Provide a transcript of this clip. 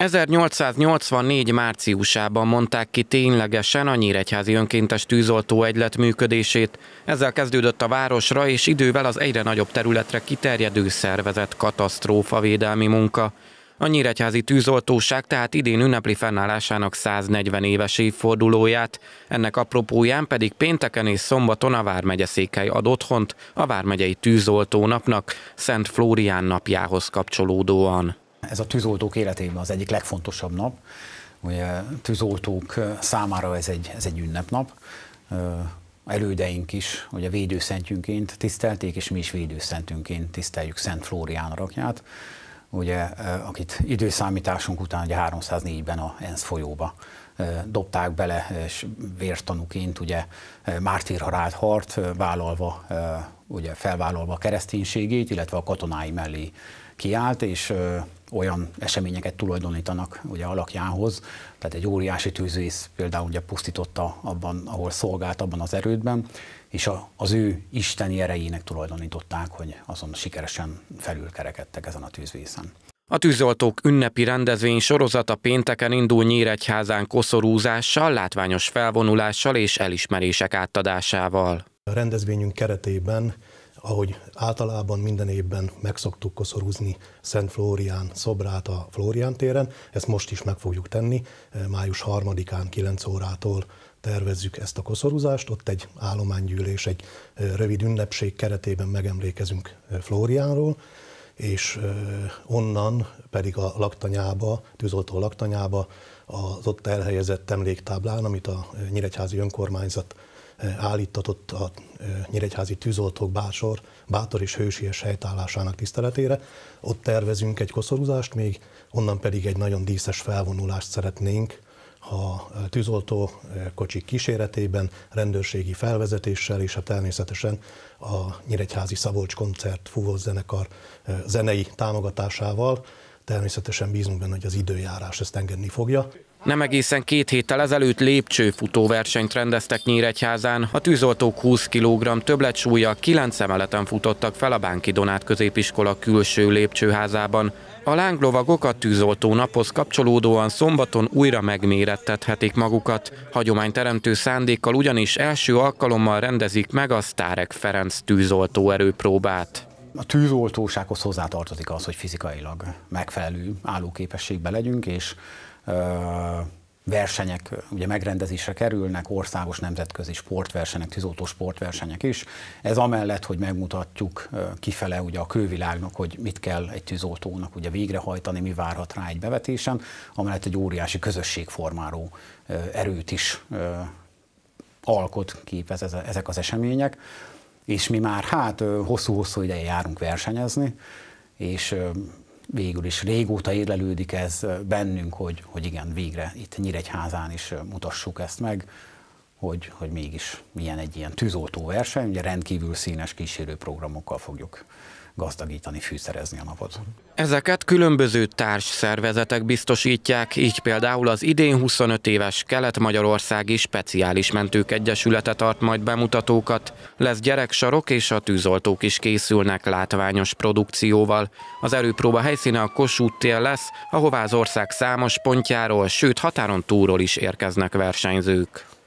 1884 márciusában mondták ki ténylegesen a Nyíregyházi önkéntes tűzoltó egylet működését. Ezzel kezdődött a városra és idővel az egyre nagyobb területre kiterjedő szervezett katasztrófavédelmi munka. A Nyíregyházi tűzoltóság tehát idén ünnepli fennállásának 140 éves évfordulóját, ennek apropóján pedig pénteken és szombaton a Vármegye székhely ad otthont a Vármegyei tűzoltónapnak, Szent Flórián napjához kapcsolódóan ez a tűzoltók életében az egyik legfontosabb nap. Ugye tűzoltók számára ez egy, ez egy ünnepnap. Elődeink is, ugye védőszentjünként tisztelték, és mi is védőszentünként tiszteljük Szent Flórián rakját, ugye, akit időszámításunk után ugye 304-ben a ENSZ folyóba dobták bele, és vértanúként ugye mártírharált hart vállalva, ugye felvállalva a kereszténységét, illetve a katonái mellé kiállt, és olyan eseményeket tulajdonítanak ugye alakjához, tehát egy óriási tűzvész például ugye pusztította abban, ahol szolgált, abban az erődben, és a, az ő isteni erejének tulajdonították, hogy azon sikeresen felülkerekedtek ezen a tűzvészen. A tűzoltók ünnepi rendezvény sorozata pénteken indul Nyíregyházán koszorúzással, látványos felvonulással és elismerések átadásával. A rendezvényünk keretében ahogy általában minden évben megszoktuk koszorúzni Szent Flórián szobrát a Flórián téren, ezt most is meg fogjuk tenni, eh, május 3-án 9 órától tervezzük ezt a koszorúzást, ott egy állománygyűlés, egy eh, rövid ünnepség keretében megemlékezünk eh, Flóriánról, és onnan pedig a laktanyába, tűzoltó laktanyába az ott elhelyezett emléktáblán, amit a Nyíregyházi Önkormányzat Eh, állítatott a eh, Nyíregyházi tűzoltók bátor, bátor és hősies helytállásának tiszteletére. Ott tervezünk egy koszorúzást még, onnan pedig egy nagyon díszes felvonulást szeretnénk, ha eh, tűzoltó kocsik kíséretében, rendőrségi felvezetéssel, és a természetesen a Nyíregyházi Szabolcs Koncert fúvós zenei támogatásával. Természetesen bízunk benne, hogy az időjárás ezt engedni fogja. Nem egészen két héttel ezelőtt lépcsőfutó versenyt rendeztek Nyíregyházán. A tűzoltók 20 kg többlet 9 emeleten futottak fel a Bánki Donát középiskola külső lépcsőházában. A lánglovagok a tűzoltó naphoz kapcsolódóan szombaton újra megmérettethetik magukat. Hagyományteremtő szándékkal ugyanis első alkalommal rendezik meg a Sztárek Ferenc tűzoltó erőpróbát. A tűzoltósághoz hozzátartozik az, hogy fizikailag megfelelő állóképességben legyünk, és versenyek ugye megrendezésre kerülnek, országos nemzetközi sportversenyek, tűzoltó sportversenyek is. Ez amellett, hogy megmutatjuk kifele ugye a külvilágnak, hogy mit kell egy tűzoltónak ugye végrehajtani, mi várhat rá egy bevetésen, amellett egy óriási közösségformáló erőt is alkot, képez ezek az események. És mi már hát hosszú-hosszú ideje járunk versenyezni, és végül is régóta érlelődik ez bennünk, hogy, hogy igen, végre itt Nyíregyházán is mutassuk ezt meg hogy, hogy mégis milyen egy ilyen tűzoltó verseny, ugye rendkívül színes kísérő programokkal fogjuk gazdagítani, fűszerezni a napot. Ezeket különböző társszervezetek biztosítják, így például az idén 25 éves Kelet-Magyarországi Speciális Mentők Egyesülete tart majd bemutatókat. Lesz gyereksarok és a tűzoltók is készülnek látványos produkcióval. Az erőpróba helyszíne a Kossuth tél lesz, ahová az ország számos pontjáról, sőt határon túlról is érkeznek versenyzők.